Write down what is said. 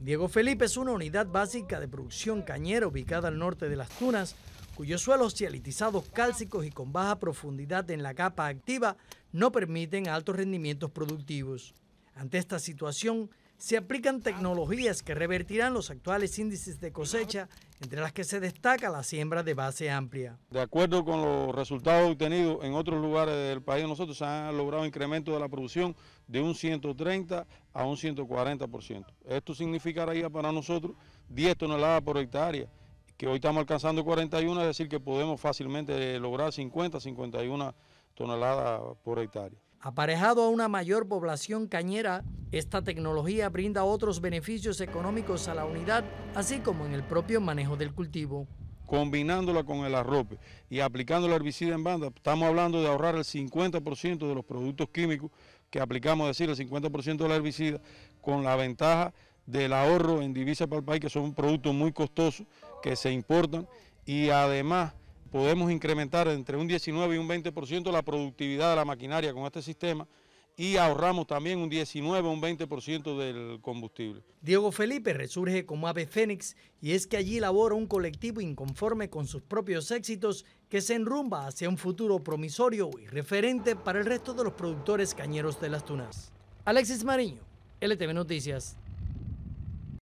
Diego Felipe es una unidad básica de producción cañera ubicada al norte de las Tunas, cuyos suelos cialitizados cálcicos y con baja profundidad en la capa activa no permiten altos rendimientos productivos. Ante esta situación, se aplican tecnologías que revertirán los actuales índices de cosecha, entre las que se destaca la siembra de base amplia. De acuerdo con los resultados obtenidos en otros lugares del país, nosotros se han logrado incremento de la producción de un 130 a un 140%. Esto significaría para nosotros 10 toneladas por hectárea, que hoy estamos alcanzando 41, es decir que podemos fácilmente lograr 50, 51 toneladas por hectárea. Aparejado a una mayor población cañera, esta tecnología brinda otros beneficios económicos a la unidad, así como en el propio manejo del cultivo. Combinándola con el arrope y aplicando la herbicida en banda, estamos hablando de ahorrar el 50% de los productos químicos que aplicamos, es decir, el 50% de la herbicida, con la ventaja del ahorro en divisas para el país, que son productos muy costosos, que se importan y además podemos incrementar entre un 19 y un 20% la productividad de la maquinaria con este sistema y ahorramos también un 19 o un 20% del combustible. Diego Felipe resurge como ave fénix y es que allí labora un colectivo inconforme con sus propios éxitos que se enrumba hacia un futuro promisorio y referente para el resto de los productores cañeros de las tunas. Alexis Mariño, LTV Noticias.